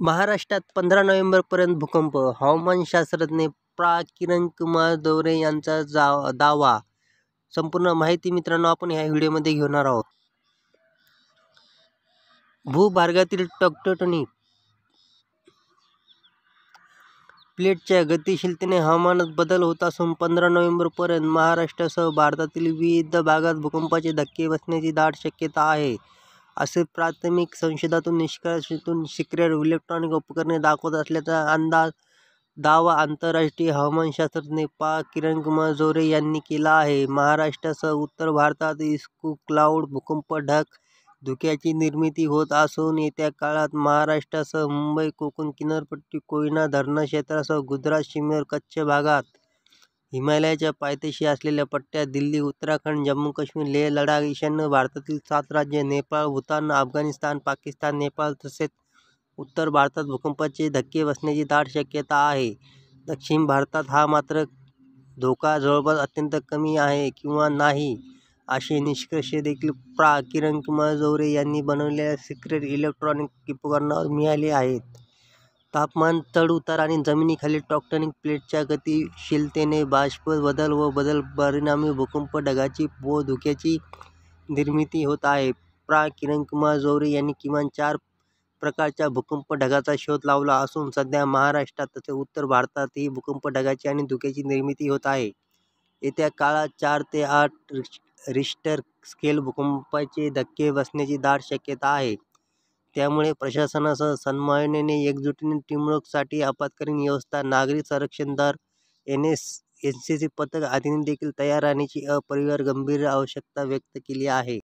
महाराष्ट्रात पंधरा नोव्हेंबरपर्यंत भूकंप हवामानशास्त्रज्ञ प्रा किरण कुमार दौरे यांचा जा दावा संपूर्ण माहिती मित्रांनो आपण ह्या व्हिडिओमध्ये घेणार आहोत भूभागातील टकटणी प्लेटच्या गतिशीलतेने हवामानात बदल होत असून पंधरा नोव्हेंबरपर्यंत महाराष्ट्रासह भारतातील विविध भागात भूकंपाचे धक्के बसण्याची दाट शक्यता आहे असे प्राथमिक संशोधातून निष्कर्षातून सिक्रेट इलेक्ट्रॉनिक उपकरणे दाखवत असल्याचा अंदाज दावा आंतरराष्ट्रीय हवामानशास्त्रज्ञ पा किरण कुमार जोरे यांनी केला आहे महाराष्ट्रासह उत्तर भारतात इस्कू क्लाऊड भूकंप ढग धुक्याची निर्मिती होत असून येत्या काळात महाराष्ट्रासह मुंबई कोकण किनारपट्टी कोयना धरणक्षेत्रासह गुजरात सीमेवर कच्छ भागात हिमालयाच्या पायथ्याशी असलेल्या पट्ट्या दिल्ली उत्तराखंड जम्मू काश्मीर लेह लडाख ईशान्य भारतातील सात राज्ये नेपाळ भूतान अफगाणिस्तान पाकिस्तान नेपाळ तसेच उत्तर भारतात भूकंपाचे धक्के बसण्याची दाट शक्यता आहे दक्षिण भारतात हा मात्र धोका जवळपास अत्यंत कमी आहे किंवा नाही असे निष्कर्ष देखील प्रा किरण कुमार जौरे यांनी बनवलेल्या सिक्रेट इलेक्ट्रॉनिक उपकरणावर मिळाले आहेत तापमान चढउतार आणि जमिनीखालील टेक्टोनिक प्लेटच्या गतिशीलतेने बाष्प बदल व बदल परिणामी भूकंप ढगाची व धुक्याची निर्मिती होत आहे प्रा कुमार जोरे यांनी किमान चार प्रकारच्या भूकंप ढगाचा शोध लावला असून सध्या महाराष्ट्रात तसेच उत्तर भारतातही भूकंप ढगाची आणि धुक्याची निर्मिती होत आहे येत्या काळात चार ते आठ रिश रिश्टर स्केल भूकंपाचे धक्के बसण्याची दाट शक्यता आहे त्यामुळे प्रशासनासह सन्मान्यने एकजुटीने टीमवर्कसाठी आपत्कालीन व्यवस्था नागरी संरक्षण दल N S N C C पथक आदींनी देखील तयार राहण्याची अपरिवार गंभीर आवश्यकता व्यक्त केली आहे